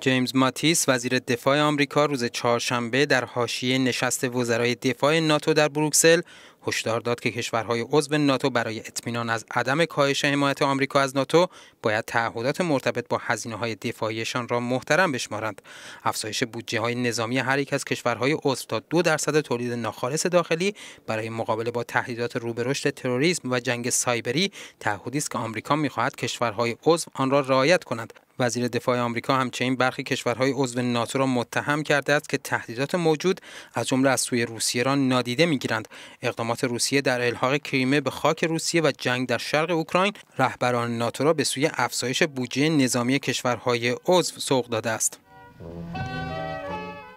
جیمز ماتیس وزیر دفاع آمریکا روز چهارشنبه در حاشیه نشست وزرای دفاع ناتو در بروکسل هشدار داد که کشورهای عضو ناتو برای اطمینان از عدم کاهش حمایت آمریکا از ناتو باید تعهدات مرتبط با هزینه های دفاعیشان را محترم بشمارند افزایش بودجه های نظامی هر یک از کشورهای عضو تا دو درصد تولید ناخالص داخلی برای مقابله با تهدیدات رو تروریسم و جنگ سایبری تعهدی است که آمریکا میخواهد کشورهای عضو آن را رعایت کنند وزیر دفاع آمریکا همچنین برخی کشورهای عضو ناتو را متهم کرده است که تهدیدات موجود از جمله از سوی روسیه را نادیده میگیرند اقدامات روسیه در الحاق کریمه به خاک روسیه و جنگ در شرق اوکراین رهبران ناتو را به سوی افزایش بودجه نظامی کشورهای عضو سوق داده است